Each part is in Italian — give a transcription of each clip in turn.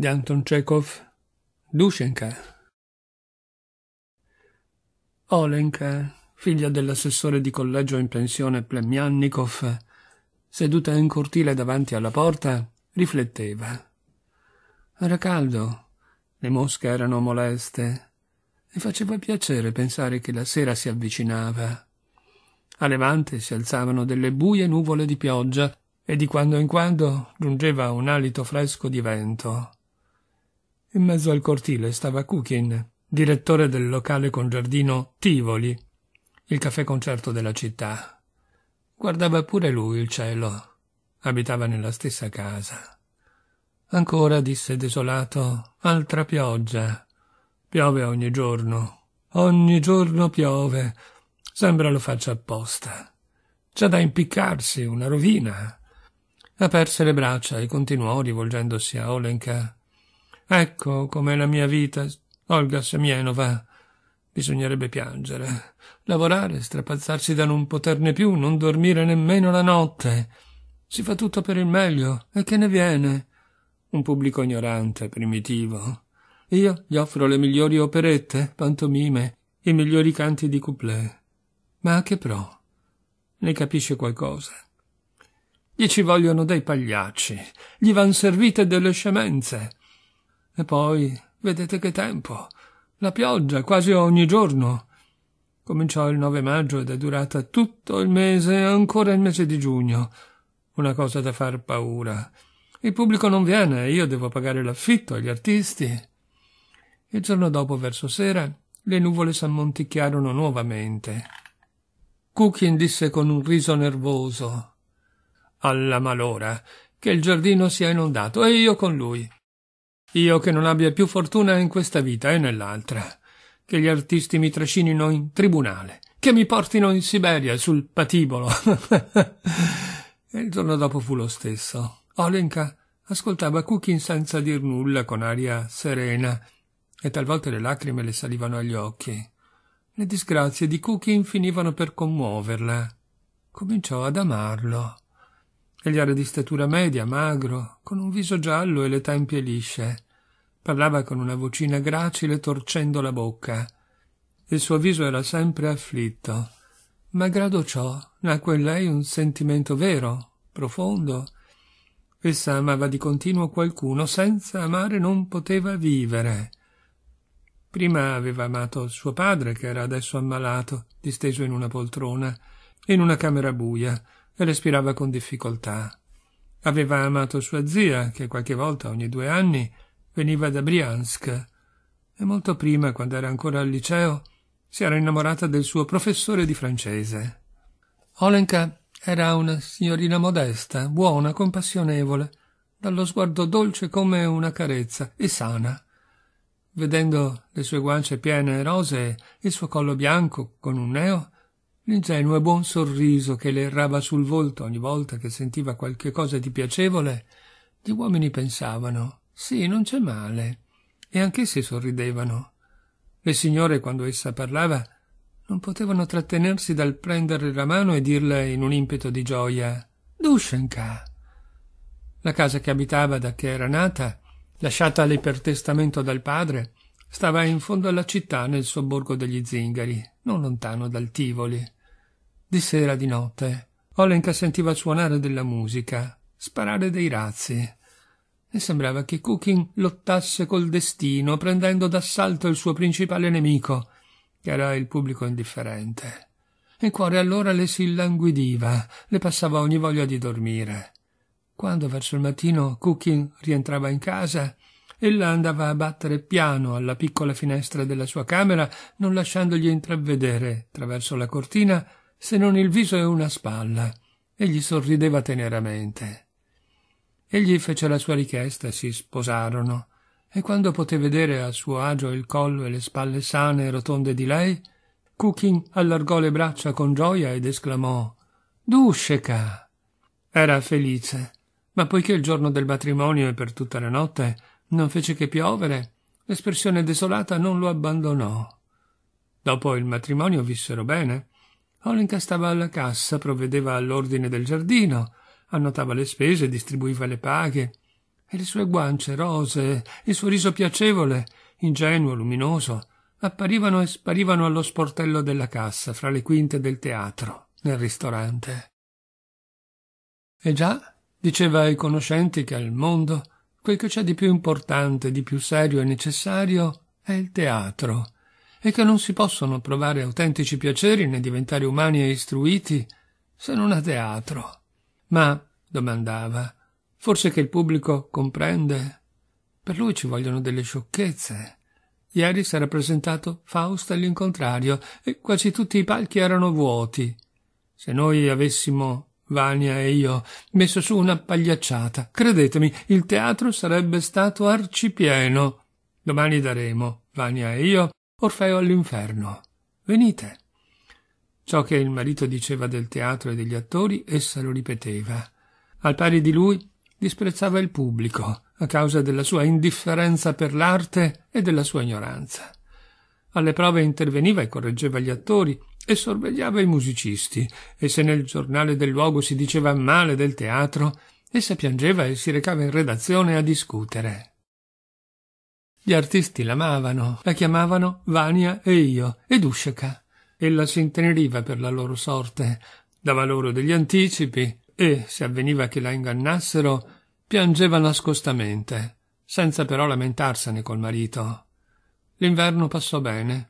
di Anton Chekhov, Dushenka. Olenka, figlia dell'assessore di collegio in pensione Plemiannikov, seduta in cortile davanti alla porta, rifletteva. Era caldo, le mosche erano moleste, e faceva piacere pensare che la sera si avvicinava. A levante si alzavano delle buie nuvole di pioggia e di quando in quando giungeva un alito fresco di vento. In mezzo al cortile stava Kukin, direttore del locale con giardino Tivoli, il caffè concerto della città. Guardava pure lui il cielo. Abitava nella stessa casa. Ancora, disse desolato, altra pioggia. Piove ogni giorno. Ogni giorno piove. Sembra lo faccia apposta. C'è da impiccarsi, una rovina. Aperse le braccia e continuò rivolgendosi a Olenka. Ecco com'è la mia vita, Olga Semienova. Bisognerebbe piangere, lavorare, strapazzarsi da non poterne più, non dormire nemmeno la notte. Si fa tutto per il meglio, e che ne viene? Un pubblico ignorante, primitivo. Io gli offro le migliori operette, pantomime, i migliori canti di couplet. Ma a che pro? Ne capisce qualcosa. Gli ci vogliono dei pagliacci, gli van servite delle scemenze e poi, vedete che tempo! La pioggia, quasi ogni giorno. Cominciò il 9 maggio ed è durata tutto il mese ancora il mese di giugno. Una cosa da far paura. Il pubblico non viene e io devo pagare l'affitto agli artisti. Il giorno dopo, verso sera, le nuvole s'ammonticchiarono nuovamente. Cookin disse con un riso nervoso alla malora che il giardino sia inondato e io con lui. Io che non abbia più fortuna in questa vita e nell'altra. Che gli artisti mi trascinino in tribunale. Che mi portino in Siberia sul patibolo. e il giorno dopo fu lo stesso. Olenka ascoltava Kukin senza dir nulla, con aria serena, e talvolta le lacrime le salivano agli occhi. Le disgrazie di Kukin finivano per commuoverla. Cominciò ad amarlo. Egli era di statura media, magro, con un viso giallo e le tempie lisce. Parlava con una vocina gracile torcendo la bocca. Il suo viso era sempre afflitto. Malgrado ciò, nacque in lei un sentimento vero, profondo. Essa amava di continuo qualcuno, senza amare non poteva vivere. Prima aveva amato suo padre, che era adesso ammalato, disteso in una poltrona, in una camera buia, e respirava con difficoltà. Aveva amato sua zia, che qualche volta ogni due anni veniva da Briansk e molto prima, quando era ancora al liceo, si era innamorata del suo professore di francese. Olenka era una signorina modesta, buona, compassionevole, dallo sguardo dolce come una carezza e sana. Vedendo le sue guance piene e rosee, il suo collo bianco con un neo, l'ingenuo e buon sorriso che le errava sul volto ogni volta che sentiva qualche cosa di piacevole, gli uomini pensavano sì, non c'è male. E anch'essi sorridevano. Le signore, quando essa parlava, non potevano trattenersi dal prendere la mano e dirle in un impeto di gioia Duschenka. La casa che abitava da che era nata, lasciatale per testamento dal padre, stava in fondo alla città nel sobborgo degli zingari, non lontano dal Tivoli. Di sera di notte, Olenka sentiva suonare della musica, sparare dei razzi, e sembrava che Cooking lottasse col destino, prendendo d'assalto il suo principale nemico, che era il pubblico indifferente. Il cuore allora le si languidiva, le passava ogni voglia di dormire. Quando verso il mattino Cooking rientrava in casa, ella andava a battere piano alla piccola finestra della sua camera, non lasciandogli intravedere, attraverso la cortina, se non il viso e una spalla, e gli sorrideva teneramente. Egli fece la sua richiesta, si sposarono, e quando poté vedere a suo agio il collo e le spalle sane e rotonde di lei, Kukin allargò le braccia con gioia ed esclamò Dusceka! Era felice, ma poiché il giorno del matrimonio e per tutta la notte non fece che piovere, l'espressione desolata non lo abbandonò. Dopo il matrimonio vissero bene. Olinka stava alla cassa, provvedeva all'ordine del giardino, annotava le spese, distribuiva le paghe, e le sue guance rosee, il suo riso piacevole, ingenuo, luminoso, apparivano e sparivano allo sportello della cassa, fra le quinte del teatro, nel ristorante. E già diceva ai conoscenti che al mondo quel che c'è di più importante, di più serio e necessario è il teatro, e che non si possono provare autentici piaceri né diventare umani e istruiti se non a teatro. Ma, domandava, forse che il pubblico comprende? Per lui ci vogliono delle sciocchezze. Ieri si era presentato Faust all'incontrario e quasi tutti i palchi erano vuoti. Se noi avessimo Vania e io, messo su una pagliacciata. Credetemi, il teatro sarebbe stato arcipieno. Domani daremo, Vania e io, Orfeo all'inferno. Venite. Ciò che il marito diceva del teatro e degli attori, essa lo ripeteva. Al pari di lui, disprezzava il pubblico a causa della sua indifferenza per l'arte e della sua ignoranza. Alle prove interveniva e correggeva gli attori e sorvegliava i musicisti, e se nel giornale del luogo si diceva male del teatro, essa piangeva e si recava in redazione a discutere. Gli artisti l'amavano, la chiamavano Vania e io ed Usciaca ella si inteneriva per la loro sorte, dava loro degli anticipi e, se avveniva che la ingannassero, piangeva nascostamente, senza però lamentarsene col marito. L'inverno passò bene.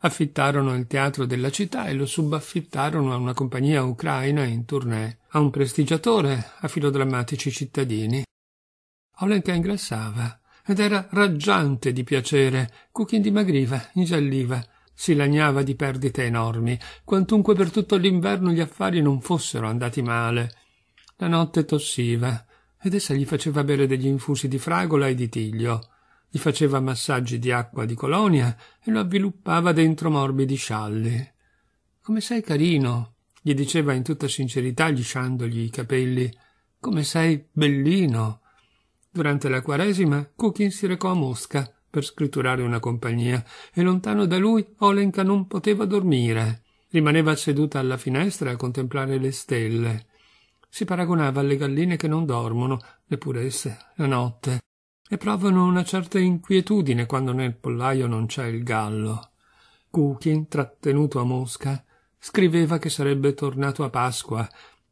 Affittarono il teatro della città e lo subaffittarono a una compagnia ucraina in tournée, a un prestigiatore, a filodrammatici cittadini. Olenka ingrassava ed era raggiante di piacere. Cucchi indimagriva, ingialliva, si lagnava di perdite enormi, quantunque per tutto l'inverno gli affari non fossero andati male. La notte tossiva, ed essa gli faceva bere degli infusi di fragola e di tiglio, gli faceva massaggi di acqua di colonia e lo avviluppava dentro morbidi scialli. Come sei carino, gli diceva in tutta sincerità, lisciandogli i capelli. Come sei bellino. Durante la quaresima, Cookin si recò a Mosca per scritturare una compagnia e lontano da lui Olenka non poteva dormire. Rimaneva seduta alla finestra a contemplare le stelle. Si paragonava alle galline che non dormono, neppure esse, la notte, e provano una certa inquietudine quando nel pollaio non c'è il gallo. Kukin, trattenuto a Mosca, scriveva che sarebbe tornato a Pasqua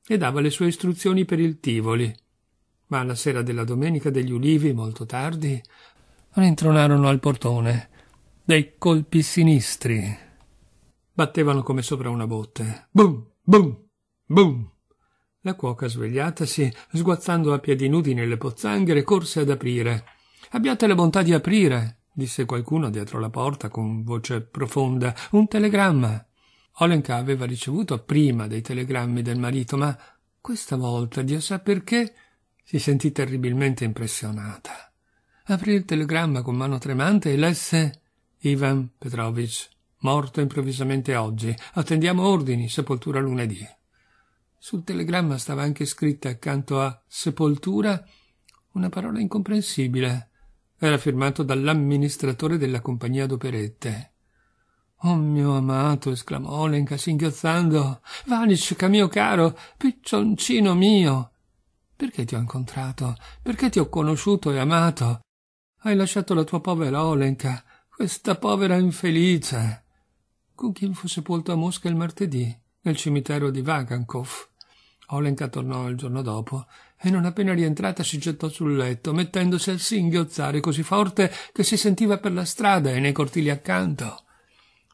e dava le sue istruzioni per il Tivoli. Ma la sera della domenica degli ulivi, molto tardi, Rintronarono al portone. Dei colpi sinistri. Battevano come sopra una botte. Bum, bum, bum. La cuoca, svegliatasi, sguazzando a piedi nudi nelle pozzanghere, corse ad aprire. Abbiate la bontà di aprire, disse qualcuno dietro la porta con voce profonda. Un telegramma. Olenka aveva ricevuto prima dei telegrammi del marito, ma questa volta, Dio sa perché, si sentì terribilmente impressionata aprì il telegramma con mano tremante e lesse Ivan Petrovich, morto improvvisamente oggi. Attendiamo ordini, sepoltura lunedì. Sul telegramma stava anche scritta accanto a sepoltura una parola incomprensibile. Era firmato dall'amministratore della compagnia d'operette. Oh mio amato, esclamò Olenka singhiozzando. Vanishka, mio caro, piccioncino mio. Perché ti ho incontrato? Perché ti ho conosciuto e amato? Hai lasciato la tua povera Olenka, questa povera infelice, con chi fu sepolto a Mosca il martedì, nel cimitero di Vagankov. Olenka tornò il giorno dopo e non appena rientrata si gettò sul letto, mettendosi a singhiozzare così forte che si sentiva per la strada e nei cortili accanto.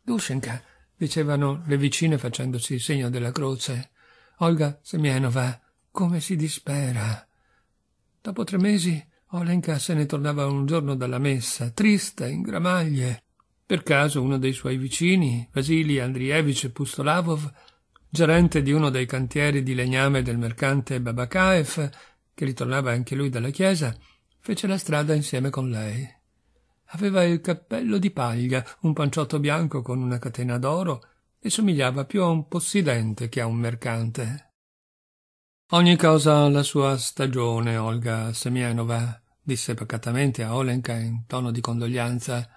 Dushenka, dicevano le vicine facendosi il segno della croce. Olga Semienova, come si dispera. Dopo tre mesi Olenka se ne tornava un giorno dalla messa, trista, in gramaglie. Per caso uno dei suoi vicini, Vasili Andrievich Pustolavov, gerente di uno dei cantieri di legname del mercante Babakaev, che ritornava anche lui dalla chiesa, fece la strada insieme con lei. Aveva il cappello di paglia, un panciotto bianco con una catena d'oro, e somigliava più a un possidente che a un mercante. Ogni cosa ha la sua stagione, Olga Semienova, disse pacatamente a Olenka in tono di condoglianza.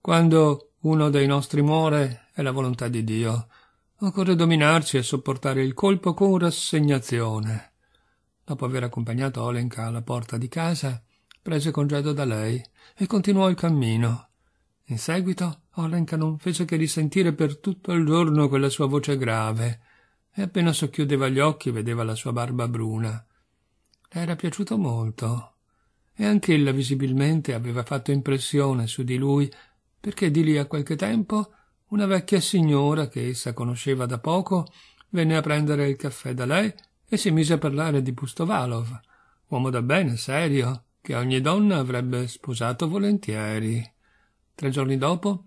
Quando uno dei nostri muore è la volontà di Dio. Occorre dominarci e sopportare il colpo con rassegnazione. Dopo aver accompagnato Olenka alla porta di casa, prese congedo da lei e continuò il cammino. In seguito Olenka non fece che risentire per tutto il giorno quella sua voce grave, e appena socchiudeva gli occhi vedeva la sua barba bruna. Le era piaciuto molto, e anch'ella visibilmente aveva fatto impressione su di lui, perché di lì a qualche tempo una vecchia signora che essa conosceva da poco venne a prendere il caffè da lei e si mise a parlare di Pustovalov, uomo da bene, serio, che ogni donna avrebbe sposato volentieri. Tre giorni dopo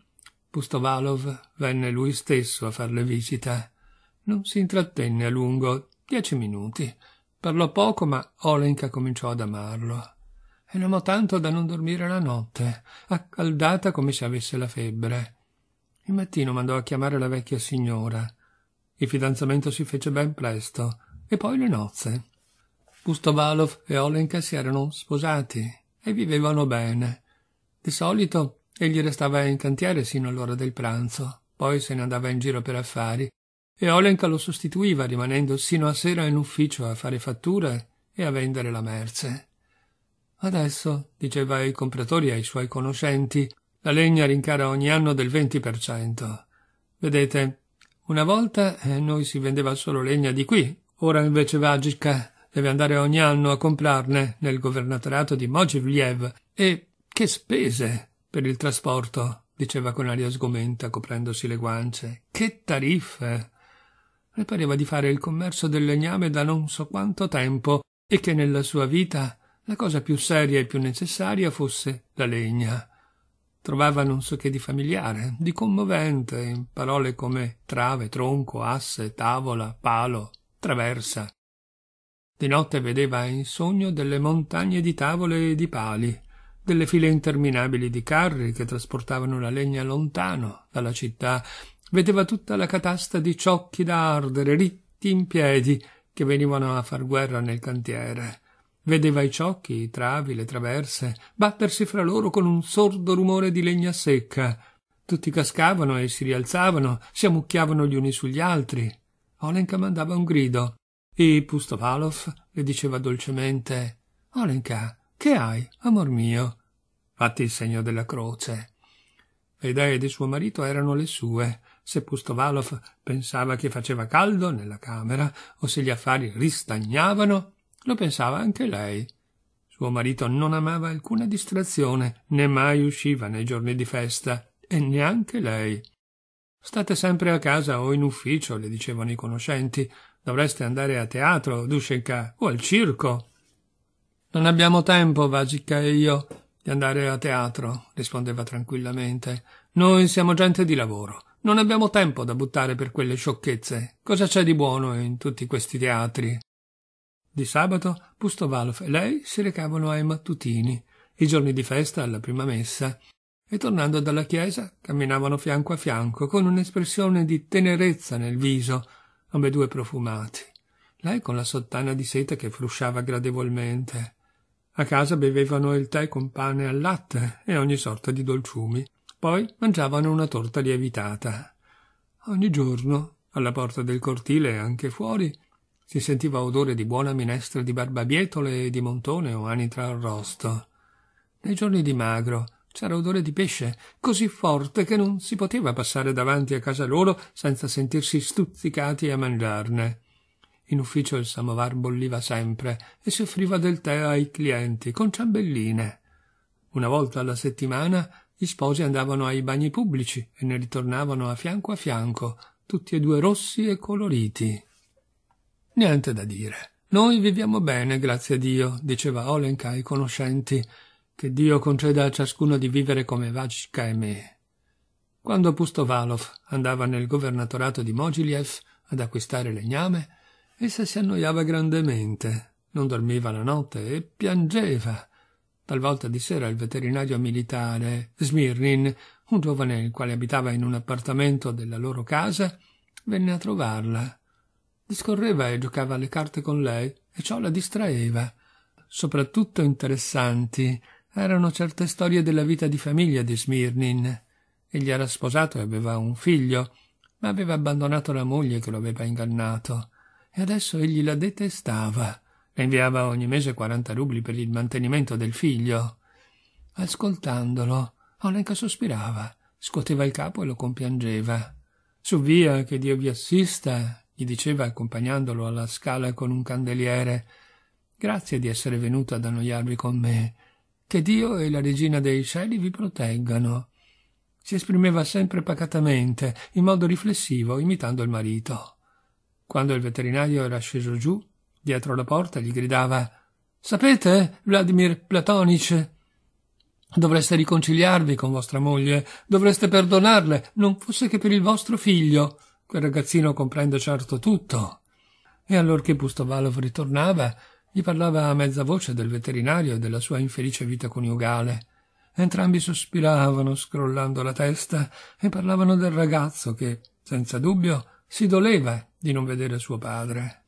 Pustovalov venne lui stesso a farle visita non si intrattenne a lungo, dieci minuti. Parlò poco, ma Olenka cominciò ad amarlo. E l'amò tanto da non dormire la notte, accaldata come se avesse la febbre. Il mattino mandò a chiamare la vecchia signora. Il fidanzamento si fece ben presto, e poi le nozze. Pustovalov e Olenka si erano sposati e vivevano bene. Di solito egli restava in cantiere sino all'ora del pranzo, poi se ne andava in giro per affari e Olenka lo sostituiva rimanendo sino a sera in ufficio a fare fatture e a vendere la merce. Adesso, diceva ai compratori e ai suoi conoscenti, la legna rincara ogni anno del 20%. Vedete, una volta eh, noi si vendeva solo legna di qui, ora invece Vagica deve andare ogni anno a comprarne nel governatorato di Mogivliev e che spese per il trasporto, diceva con aria sgomenta coprendosi le guance. Che tariffe! le pareva di fare il commercio del legname da non so quanto tempo e che nella sua vita la cosa più seria e più necessaria fosse la legna. Trovava non so che di familiare, di commovente, in parole come trave, tronco, asse, tavola, palo, traversa. Di notte vedeva in sogno delle montagne di tavole e di pali, delle file interminabili di carri che trasportavano la legna lontano dalla città vedeva tutta la catasta di ciocchi da ardere, ritti in piedi, che venivano a far guerra nel cantiere. Vedeva i ciocchi, i travi, le traverse, battersi fra loro con un sordo rumore di legna secca. Tutti cascavano e si rialzavano, si ammucchiavano gli uni sugli altri. Olenka mandava un grido e Pustovalov le diceva dolcemente Olenka, che hai, amor mio? Fatti il segno della croce. Le idee di suo marito erano le sue se Pustovalov pensava che faceva caldo nella camera o se gli affari ristagnavano, lo pensava anche lei. Suo marito non amava alcuna distrazione, né mai usciva nei giorni di festa, e neanche lei. State sempre a casa o in ufficio, le dicevano i conoscenti. Dovreste andare a teatro, Dushenka, o al circo. Non abbiamo tempo, Vagica e io, di andare a teatro, rispondeva tranquillamente. Noi siamo gente di lavoro. Non abbiamo tempo da buttare per quelle sciocchezze. Cosa c'è di buono in tutti questi teatri? Di sabato Pustovalov e lei si recavano ai mattutini, i giorni di festa alla prima messa, e tornando dalla chiesa camminavano fianco a fianco con un'espressione di tenerezza nel viso, ambedue profumati. Lei con la sottana di seta che frusciava gradevolmente. A casa bevevano il tè con pane al latte e ogni sorta di dolciumi. Poi mangiavano una torta lievitata. Ogni giorno, alla porta del cortile e anche fuori, si sentiva odore di buona minestra di barbabietole e di montone o anitra arrosto. Nei giorni di magro c'era odore di pesce così forte che non si poteva passare davanti a casa loro senza sentirsi stuzzicati a mangiarne. In ufficio il samovar bolliva sempre e si offriva del tè ai clienti con ciambelline. Una volta alla settimana gli sposi andavano ai bagni pubblici e ne ritornavano a fianco a fianco, tutti e due rossi e coloriti. Niente da dire. Noi viviamo bene, grazie a Dio, diceva Olenka ai conoscenti. Che Dio conceda a ciascuno di vivere come Vajka e me. Quando Pustovalov andava nel governatorato di Mogiliev ad acquistare legname, essa si annoiava grandemente, non dormiva la notte e piangeva Talvolta di sera il veterinario militare Smirnin, un giovane il quale abitava in un appartamento della loro casa, venne a trovarla. Discorreva e giocava alle carte con lei, e ciò la distraeva. Soprattutto interessanti erano certe storie della vita di famiglia di Smirnin. Egli era sposato e aveva un figlio, ma aveva abbandonato la moglie che lo aveva ingannato, e adesso egli la detestava le inviava ogni mese 40 rubli per il mantenimento del figlio. Ascoltandolo, Olenka sospirava, scuoteva il capo e lo compiangeva. Su via, che Dio vi assista, gli diceva accompagnandolo alla scala con un candeliere. Grazie di essere venuto ad annoiarvi con me. Che Dio e la regina dei cieli vi proteggano. Si esprimeva sempre pacatamente, in modo riflessivo, imitando il marito. Quando il veterinario era sceso giù, Dietro la porta gli gridava Sapete, Vladimir Platonic, dovreste riconciliarvi con vostra moglie, dovreste perdonarle, non fosse che per il vostro figlio. Quel ragazzino comprende certo tutto. E allorché Pustovalov ritornava, gli parlava a mezza voce del veterinario e della sua infelice vita coniugale. Entrambi sospiravano, scrollando la testa, e parlavano del ragazzo che, senza dubbio, si doleva di non vedere suo padre.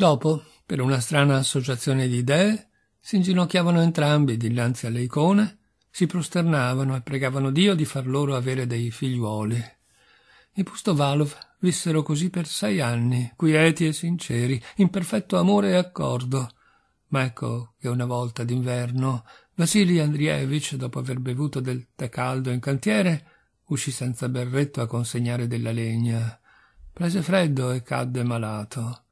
Dopo, per una strana associazione di idee, si inginocchiavano entrambi dinanzi alle icone, si prosternavano e pregavano Dio di far loro avere dei figliuoli. I Pustovalov vissero così per sei anni, quieti e sinceri, in perfetto amore e accordo. Ma ecco che una volta d'inverno Vasili Andrievich, dopo aver bevuto del tè caldo in cantiere, uscì senza berretto a consegnare della legna. Prese freddo e cadde malato.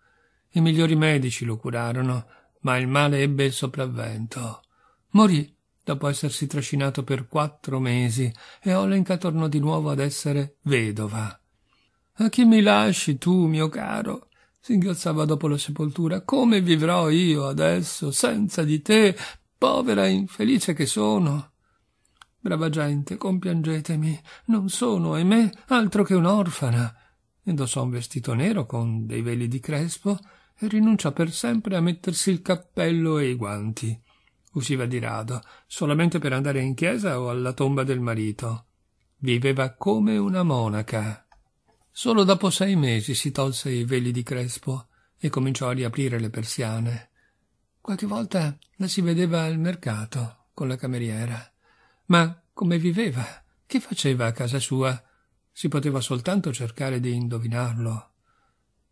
I migliori medici lo curarono, ma il male ebbe il sopravvento. Morì dopo essersi trascinato per quattro mesi e Olenka tornò di nuovo ad essere vedova. A chi mi lasci tu, mio caro? singhiozzava dopo la sepoltura. Come vivrò io adesso senza di te, povera e infelice che sono? Brava gente, compiangetemi, non sono, ahimè, altro che un'orfana. Indossò un vestito nero con dei veli di crespo e rinunciò per sempre a mettersi il cappello e i guanti. Usciva di rado, solamente per andare in chiesa o alla tomba del marito. Viveva come una monaca. Solo dopo sei mesi si tolse i veli di crespo e cominciò a riaprire le persiane. Qualche volta la si vedeva al mercato con la cameriera. Ma come viveva? Che faceva a casa sua? Si poteva soltanto cercare di indovinarlo.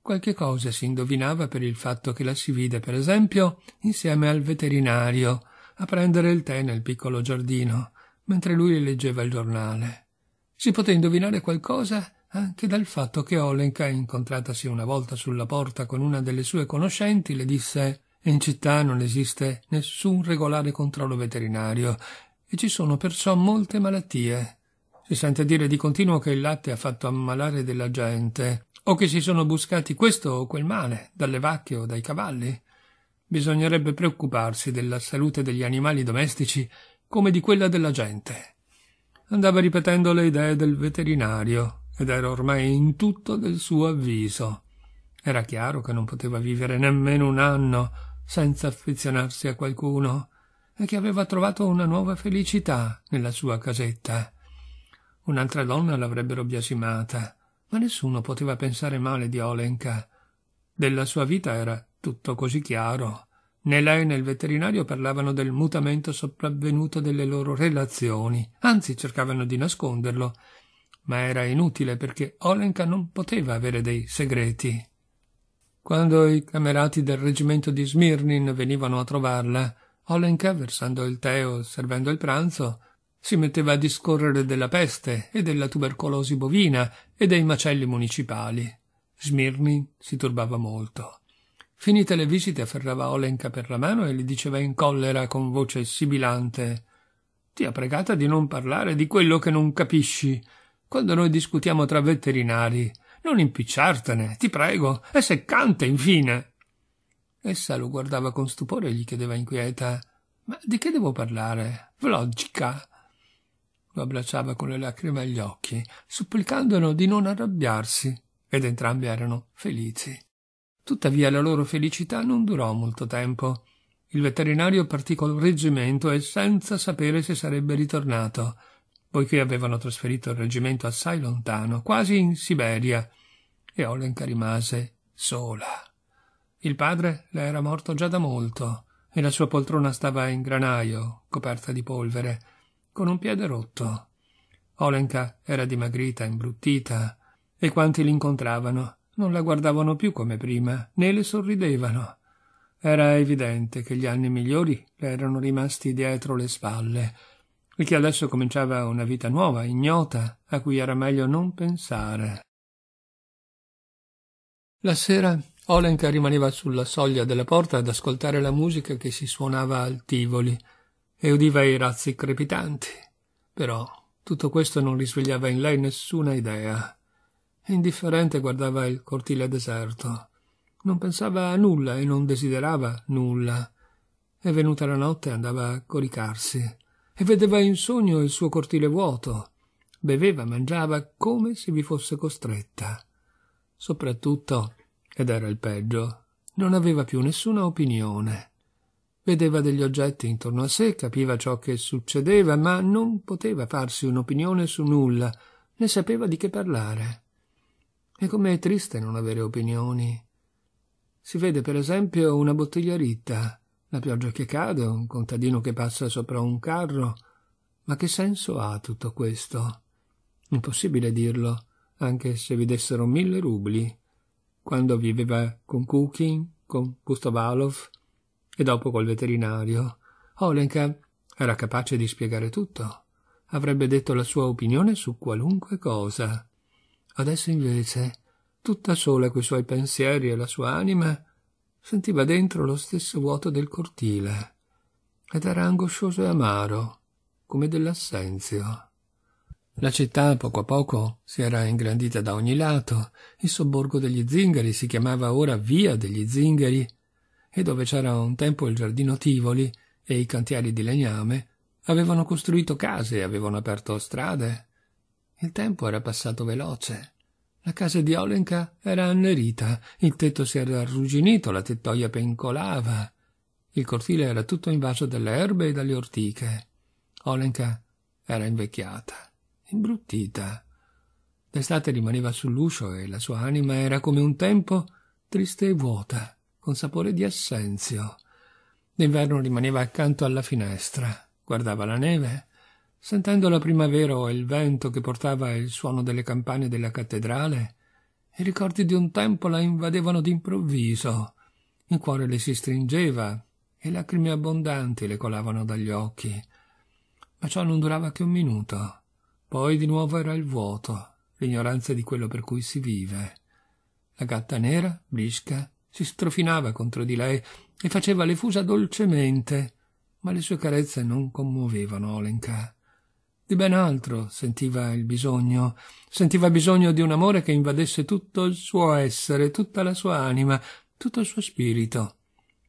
Qualche cosa si indovinava per il fatto che la si vide, per esempio, insieme al veterinario, a prendere il tè nel piccolo giardino, mentre lui leggeva il giornale. Si poté indovinare qualcosa anche dal fatto che Olenka, incontratasi una volta sulla porta con una delle sue conoscenti, le disse in città non esiste nessun regolare controllo veterinario e ci sono perciò molte malattie. Si sente dire di continuo che il latte ha fatto ammalare della gente o che si sono buscati questo o quel male, dalle vacche o dai cavalli. Bisognerebbe preoccuparsi della salute degli animali domestici come di quella della gente. Andava ripetendo le idee del veterinario ed era ormai in tutto del suo avviso. Era chiaro che non poteva vivere nemmeno un anno senza affezionarsi a qualcuno e che aveva trovato una nuova felicità nella sua casetta. Un'altra donna l'avrebbero biasimata ma nessuno poteva pensare male di Olenka. Della sua vita era tutto così chiaro. Né lei né il veterinario parlavano del mutamento sopravvenuto delle loro relazioni, anzi cercavano di nasconderlo, ma era inutile perché Olenka non poteva avere dei segreti. Quando i camerati del reggimento di Smirnin venivano a trovarla, Olenka, versando il tè o servendo il pranzo, si metteva a discorrere della peste e della tubercolosi bovina e dei macelli municipali. Smirni si turbava molto. Finite le visite afferrava Olenka per la mano e gli diceva in collera con voce sibilante Ti ha pregata di non parlare di quello che non capisci. Quando noi discutiamo tra veterinari, non impicciartene, ti prego, è seccante, infine. Essa lo guardava con stupore e gli chiedeva inquieta Ma di che devo parlare? Vlodgica? lo abbracciava con le lacrime agli occhi, supplicandolo di non arrabbiarsi, ed entrambi erano felici. Tuttavia la loro felicità non durò molto tempo. Il veterinario partì col reggimento e senza sapere se sarebbe ritornato, poiché avevano trasferito il reggimento assai lontano, quasi in Siberia, e Olenka rimase sola. Il padre le era morto già da molto, e la sua poltrona stava in granaio, coperta di polvere, con un piede rotto. Olenka era dimagrita, imbruttita, e quanti l'incontravano non la guardavano più come prima, né le sorridevano. Era evidente che gli anni migliori le erano rimasti dietro le spalle e che adesso cominciava una vita nuova, ignota, a cui era meglio non pensare. La sera Olenka rimaneva sulla soglia della porta ad ascoltare la musica che si suonava al Tivoli e udiva i razzi crepitanti. Però tutto questo non risvegliava in lei nessuna idea. Indifferente guardava il cortile deserto. Non pensava a nulla e non desiderava nulla. E venuta la notte andava a coricarsi e vedeva in sogno il suo cortile vuoto. Beveva, mangiava come se vi fosse costretta. Soprattutto, ed era il peggio, non aveva più nessuna opinione. Vedeva degli oggetti intorno a sé, capiva ciò che succedeva, ma non poteva farsi un'opinione su nulla, né sapeva di che parlare. E com'è triste non avere opinioni. Si vede, per esempio, una bottiglia ritta, la pioggia che cade, un contadino che passa sopra un carro. Ma che senso ha tutto questo? Impossibile dirlo, anche se vi dessero mille rubli. Quando viveva con Kukin, con Pustovalov, e dopo col veterinario. Olenka era capace di spiegare tutto. Avrebbe detto la sua opinione su qualunque cosa. Adesso invece, tutta sola coi suoi pensieri e la sua anima, sentiva dentro lo stesso vuoto del cortile ed era angoscioso e amaro, come dell'assenzio. La città poco a poco si era ingrandita da ogni lato, il sobborgo degli zingari si chiamava ora Via degli zingari e dove c'era un tempo il giardino Tivoli e i cantieri di legname, avevano costruito case, e avevano aperto strade. Il tempo era passato veloce. La casa di Olenka era annerita, il tetto si era arrugginito, la tettoia pencolava. Il cortile era tutto invaso dalle erbe e dalle ortiche. Olenka era invecchiata, imbruttita. L'estate rimaneva sull'uscio e la sua anima era come un tempo triste e vuota con sapore di assenzio. D'inverno rimaneva accanto alla finestra, guardava la neve, sentendo la primavera e il vento che portava il suono delle campane della cattedrale, i ricordi di un tempo la invadevano d'improvviso. Il cuore le si stringeva e lacrime abbondanti le colavano dagli occhi. Ma ciò non durava che un minuto. Poi di nuovo era il vuoto, l'ignoranza di quello per cui si vive. La gatta nera, blisca, si strofinava contro di lei e faceva le fusa dolcemente, ma le sue carezze non commuovevano Olenka. Di ben altro sentiva il bisogno, sentiva bisogno di un amore che invadesse tutto il suo essere, tutta la sua anima, tutto il suo spirito,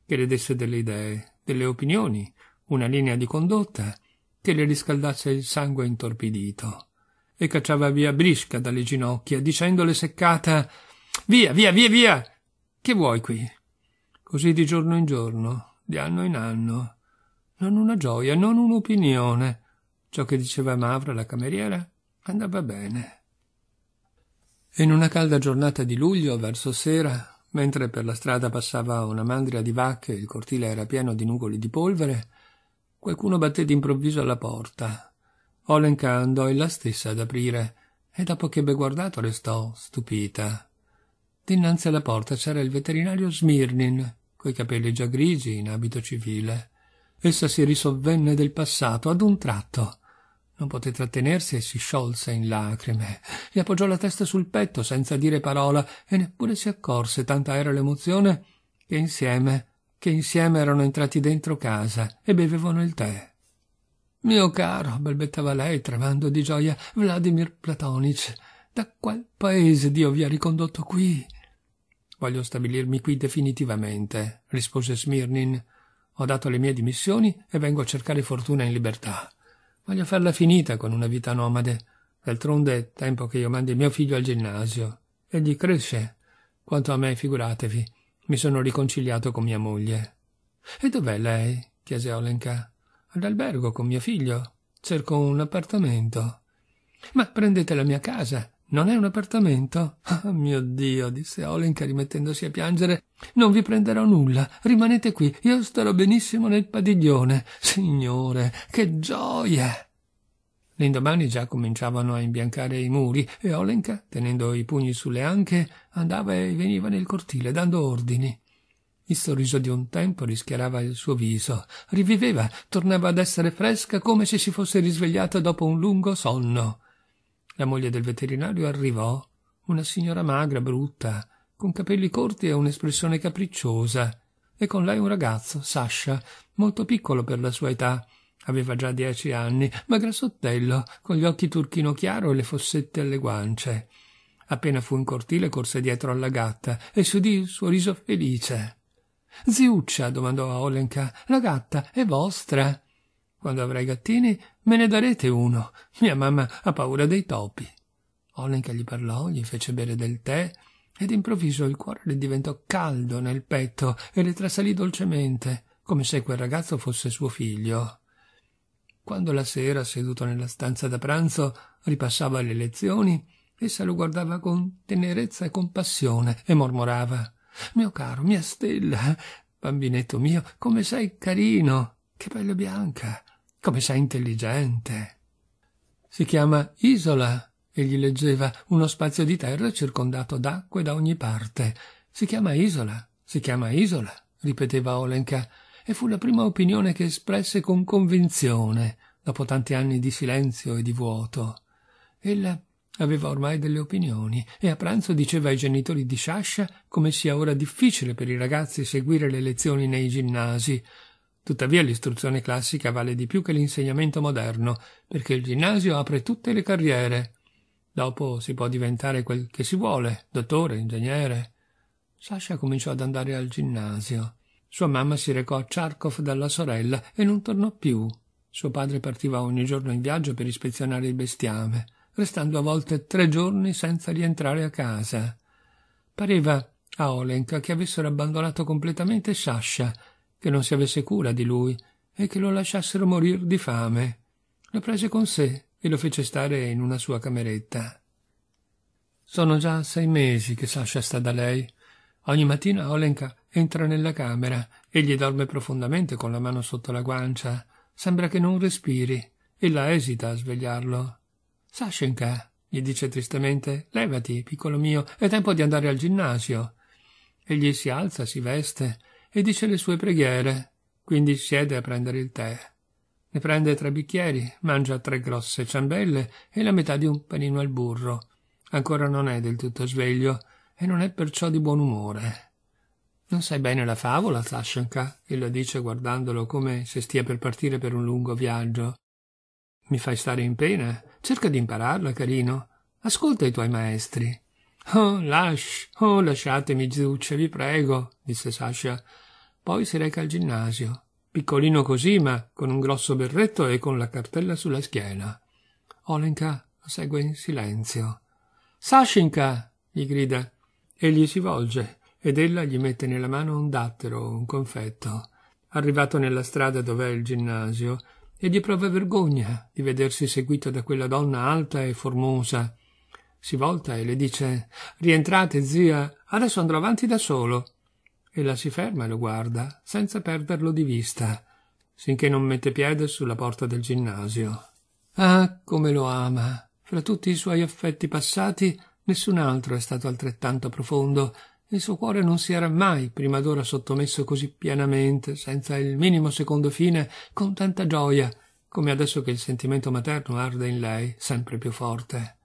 che le desse delle idee, delle opinioni, una linea di condotta, che le riscaldasse il sangue intorpidito. E cacciava via Brisca dalle ginocchia, dicendole seccata Via, via, via, via! Che vuoi qui? Così di giorno in giorno, di anno in anno. Non una gioia, non un'opinione. Ciò che diceva Mavra, la cameriera, andava bene. In una calda giornata di luglio, verso sera, mentre per la strada passava una mandria di vacche e il cortile era pieno di nugoli di polvere, qualcuno batté d'improvviso alla porta. Olenka andò ella stessa ad aprire, e dopo che ebbe guardato restò stupita. Dinanzi alla porta c'era il veterinario Smirnin, coi capelli già grigi, in abito civile. Essa si risovvenne del passato ad un tratto. Non poté trattenersi e si sciolse in lacrime. Gli appoggiò la testa sul petto senza dire parola e neppure si accorse, tanta era l'emozione, che insieme, che insieme erano entrati dentro casa e bevevano il tè. Mio caro, balbettava lei, tremando di gioia, Vladimir Platonic, da qual paese Dio vi ha ricondotto qui? Voglio stabilirmi qui definitivamente, rispose Smirnin. Ho dato le mie dimissioni e vengo a cercare fortuna in libertà. Voglio farla finita con una vita nomade. D'altronde è tempo che io mandi mio figlio al ginnasio. Egli cresce. Quanto a me, figuratevi, mi sono riconciliato con mia moglie. E dov'è lei? chiese Olenka. All'albergo con mio figlio. Cerco un appartamento. Ma prendete la mia casa non è un appartamento? Oh, mio Dio, disse Olenka rimettendosi a piangere. Non vi prenderò nulla. Rimanete qui. Io starò benissimo nel padiglione. Signore, che gioia! L'indomani già cominciavano a imbiancare i muri e Olenka, tenendo i pugni sulle anche, andava e veniva nel cortile dando ordini. Il sorriso di un tempo rischiarava il suo viso, riviveva, tornava ad essere fresca come se si fosse risvegliata dopo un lungo sonno. La moglie del veterinario arrivò, una signora magra, brutta, con capelli corti e un'espressione capricciosa, e con lei un ragazzo, Sasha, molto piccolo per la sua età. Aveva già dieci anni, ma grassottello, con gli occhi turchino chiaro e le fossette alle guance. Appena fu in cortile corse dietro alla gatta e si udì il suo riso felice. Ziuccia, domandò a Olenka, la gatta è vostra. Quando avrai gattini, me ne darete uno. Mia mamma ha paura dei topi. Olenka gli parlò, gli fece bere del tè, e d'improvviso il cuore le diventò caldo nel petto e le trasalì dolcemente, come se quel ragazzo fosse suo figlio. Quando la sera, seduto nella stanza da pranzo, ripassava le lezioni, essa lo guardava con tenerezza e compassione e mormorava Mio caro, mia stella, bambinetto mio, come sei carino. Che pelle bianca, come sei intelligente. Si chiama Isola, egli leggeva, uno spazio di terra circondato d'acque da ogni parte. Si chiama Isola, si chiama Isola, ripeteva Olenka, e fu la prima opinione che espresse con convinzione, dopo tanti anni di silenzio e di vuoto. Ella aveva ormai delle opinioni e a pranzo diceva ai genitori di Sciascia come sia ora difficile per i ragazzi seguire le lezioni nei ginnasi Tuttavia l'istruzione classica vale di più che l'insegnamento moderno, perché il ginnasio apre tutte le carriere. Dopo si può diventare quel che si vuole, dottore, ingegnere. Sasha cominciò ad andare al ginnasio. Sua mamma si recò a Charkov dalla sorella e non tornò più. Suo padre partiva ogni giorno in viaggio per ispezionare il bestiame, restando a volte tre giorni senza rientrare a casa. Pareva a Olenka che avessero abbandonato completamente Sasha che non si avesse cura di lui e che lo lasciassero morir di fame. Lo prese con sé e lo fece stare in una sua cameretta. Sono già sei mesi che Sasha sta da lei. Ogni mattina Olenka entra nella camera, egli dorme profondamente con la mano sotto la guancia. Sembra che non respiri. Ella esita a svegliarlo. Sashenka, gli dice tristemente, levati, piccolo mio, è tempo di andare al ginnasio. Egli si alza, si veste, e dice le sue preghiere, quindi siede a prendere il tè. Ne prende tre bicchieri, mangia tre grosse ciambelle e la metà di un panino al burro. Ancora non è del tutto sveglio e non è perciò di buon umore. Non sai bene la favola, Sashenka, ella dice guardandolo come se stia per partire per un lungo viaggio. Mi fai stare in pena? Cerca di impararla, carino. Ascolta i tuoi maestri. Oh, ah, lasci, oh, ah, lasciatemi, Zuccia, vi prego, disse Sasha. Poi si reca al ginnasio, piccolino così, ma con un grosso berretto e con la cartella sulla schiena. Olenka lo segue in silenzio. Sashinka! gli grida. Egli si volge ed ella gli mette nella mano un dattero, un confetto. Arrivato nella strada dov'è il ginnasio, e gli prova vergogna di vedersi seguito da quella donna alta e formosa, si volta e le dice Rientrate, zia, adesso andrò avanti da solo. Ella si ferma e lo guarda, senza perderlo di vista, sinché non mette piede sulla porta del ginnasio. Ah, come lo ama! Fra tutti i suoi affetti passati, nessun altro è stato altrettanto profondo. Il suo cuore non si era mai prima d'ora sottomesso così pienamente, senza il minimo secondo fine, con tanta gioia, come adesso che il sentimento materno arde in lei sempre più forte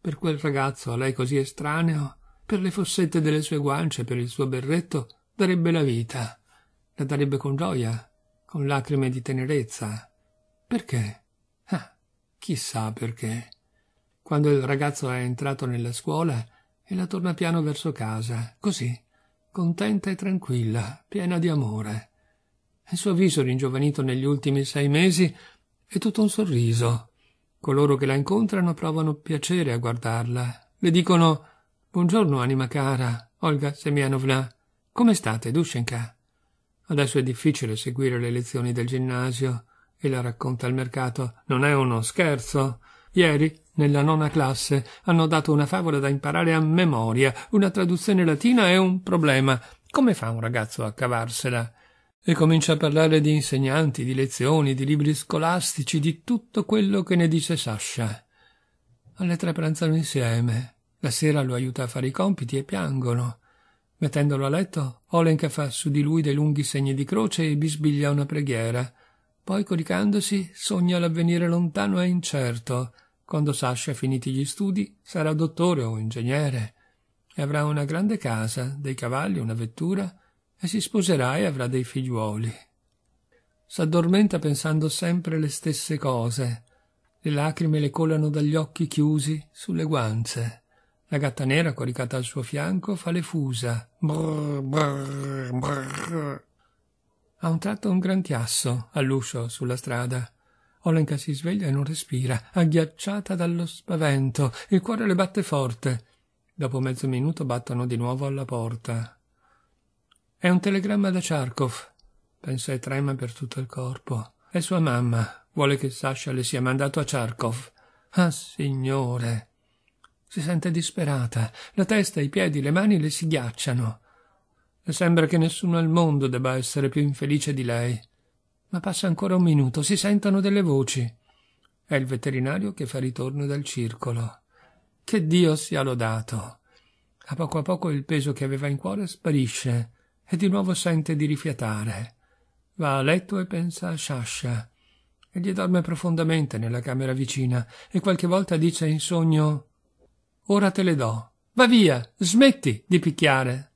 per quel ragazzo a lei così estraneo, per le fossette delle sue guance, per il suo berretto, darebbe la vita. La darebbe con gioia, con lacrime di tenerezza. Perché? Ah, chissà perché. Quando il ragazzo è entrato nella scuola, ella torna piano verso casa, così, contenta e tranquilla, piena di amore. Il suo viso ringiovanito negli ultimi sei mesi è tutto un sorriso, Coloro che la incontrano provano piacere a guardarla. Le dicono Buongiorno, anima cara, Olga Semianovna. Come state, Dushenka? Adesso è difficile seguire le lezioni del ginnasio e la racconta al mercato. Non è uno scherzo. Ieri, nella nona classe, hanno dato una favola da imparare a memoria, una traduzione latina è un problema. Come fa un ragazzo a cavarsela? e comincia a parlare di insegnanti, di lezioni, di libri scolastici, di tutto quello che ne dice Sasha. Alle tre pranzano insieme. La sera lo aiuta a fare i compiti e piangono. Mettendolo a letto, Olenka fa su di lui dei lunghi segni di croce e bisbiglia una preghiera. Poi, coricandosi, sogna l'avvenire lontano e incerto. Quando Sasha, finiti gli studi, sarà dottore o ingegnere e avrà una grande casa, dei cavalli, una vettura e si sposerà e avrà dei figliuoli. S'addormenta pensando sempre le stesse cose. Le lacrime le colano dagli occhi chiusi sulle guance. La gatta nera coricata al suo fianco fa le fusa. Brr, brr, brr. A un tratto un gran chiasso all'uscio sulla strada. Olenka si sveglia e non respira, agghiacciata dallo spavento. Il cuore le batte forte. Dopo mezzo minuto battono di nuovo alla porta. È un telegramma da Charkov. Pensa e trema per tutto il corpo. È sua mamma. Vuole che Sasha le sia mandato a Charkov. Ah, signore! Si sente disperata. La testa, i piedi, le mani le si ghiacciano. Le sembra che nessuno al mondo debba essere più infelice di lei. Ma passa ancora un minuto, si sentono delle voci. È il veterinario che fa ritorno dal circolo. Che Dio sia lodato! A poco a poco il peso che aveva in cuore sparisce e di nuovo sente di rifiatare. Va a letto e pensa a Sasha. Egli dorme profondamente nella camera vicina e qualche volta dice in sogno Ora te le do. Va via, smetti di picchiare.